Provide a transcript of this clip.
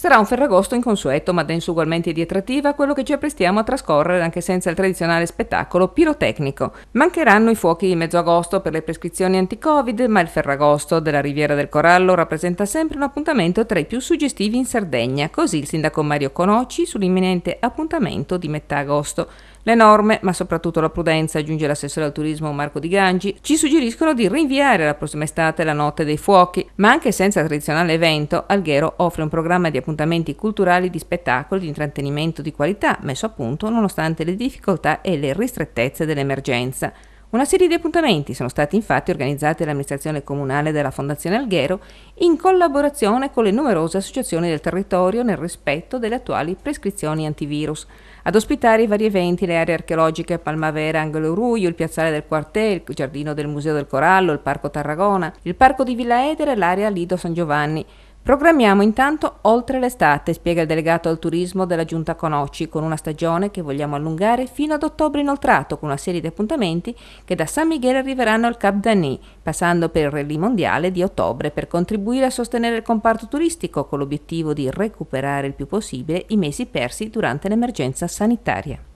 Sarà un ferragosto inconsueto ma denso ugualmente di attrattiva quello che ci apprestiamo a trascorrere anche senza il tradizionale spettacolo pirotecnico. Mancheranno i fuochi di mezzo agosto per le prescrizioni anti-covid, ma il ferragosto della Riviera del Corallo rappresenta sempre un appuntamento tra i più suggestivi in Sardegna, così il sindaco Mario Conoci sull'imminente appuntamento di metà agosto. Le norme, ma soprattutto la prudenza, aggiunge l'assessore al turismo Marco Di Gangi, ci suggeriscono di rinviare la prossima estate la notte dei fuochi, ma anche senza il tradizionale evento, Alghero offre un programma di appuntamento appuntamenti culturali di spettacolo e di intrattenimento di qualità messo a punto nonostante le difficoltà e le ristrettezze dell'emergenza. Una serie di appuntamenti sono stati infatti organizzati dall'amministrazione comunale della Fondazione Alghero in collaborazione con le numerose associazioni del territorio nel rispetto delle attuali prescrizioni antivirus. Ad ospitare i vari eventi le aree archeologiche Palmavera, Angelo Ruio, il piazzale del Quartel, il giardino del Museo del Corallo, il Parco Tarragona, il Parco di Villa Edere e l'area Lido San Giovanni. Programmiamo intanto oltre l'estate, spiega il delegato al turismo della Giunta Conocci, con una stagione che vogliamo allungare fino ad ottobre inoltrato con una serie di appuntamenti che da San Michele arriveranno al Cap Dani, passando per il Rally Mondiale di ottobre per contribuire a sostenere il comparto turistico con l'obiettivo di recuperare il più possibile i mesi persi durante l'emergenza sanitaria.